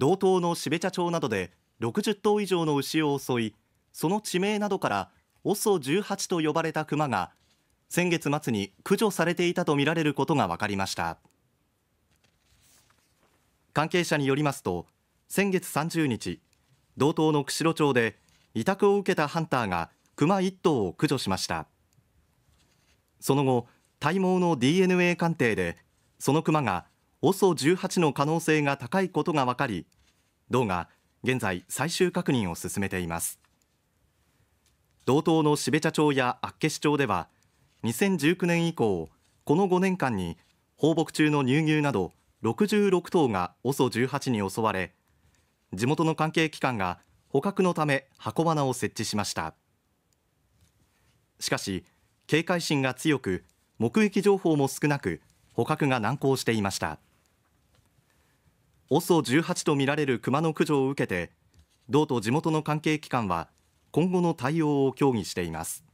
道東の標茶町などで60頭以上の牛を襲いその地名などから OSO18 と呼ばれた熊が先月末に駆除されていたとみられることが分かりました関係者によりますと先月30日道東の釧路町で委託を受けたハンターが熊1頭を駆除しましたその後体毛の DNA 鑑定でその熊が OSO18 の可能性が高いことが分かり道が現在最終確認を進めています道東の標茶町や厚岸町では2019年以降この5年間に放牧中の乳牛など66頭が OSO18 に襲われ地元の関係機関が捕獲のため箱罠を設置しましたしかし警戒心が強く目撃情報も少なく捕獲が難航していました OSO18 とみられるクマの駆除を受けて道と地元の関係機関は今後の対応を協議しています